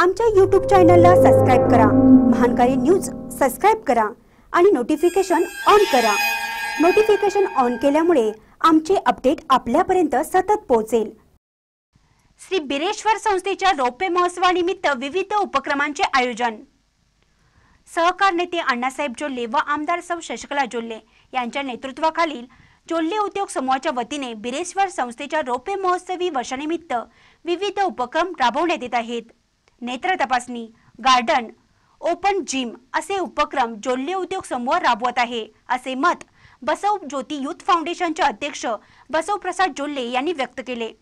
आमच्या यूट्यूब चॅनलला सबस्क्राईब करा महानकारी न्यूज सबस्क्राईब करा आणि नोटिफिकेशन ऑन करा नोटिफिकेशन ऑन केल्यामुळे आमचे अपडेट आपल्यापर्यंत सतत पोहोचेल श्री बिरेश्वर संस्थेच्या रोपे महोत्सवानिमित्त विविध उपक्रमांचे आयोजन सहकार नेते अण्णासाहेब जोल्ले व आमदार सौ शशकला जोल्ले यांच्या नेतृत्वाखालील जोल्ले उद्योग समूहाच्या वतीने बिरेश्वर संस्थेच्या रोपे महोत्सवी वर्षानिमित्त विविध उपक्रम राबवण्यात येत आहेत नेत्र तपासणी गार्डन ओपन जिम असे उपक्रम जोल्ले उद्योग समूह राबवत आहे असे मत बसव ज्योती युथ फाउंडेशनचे अध्यक्ष बसव प्रसाद जोल्ले यांनी व्यक्त केले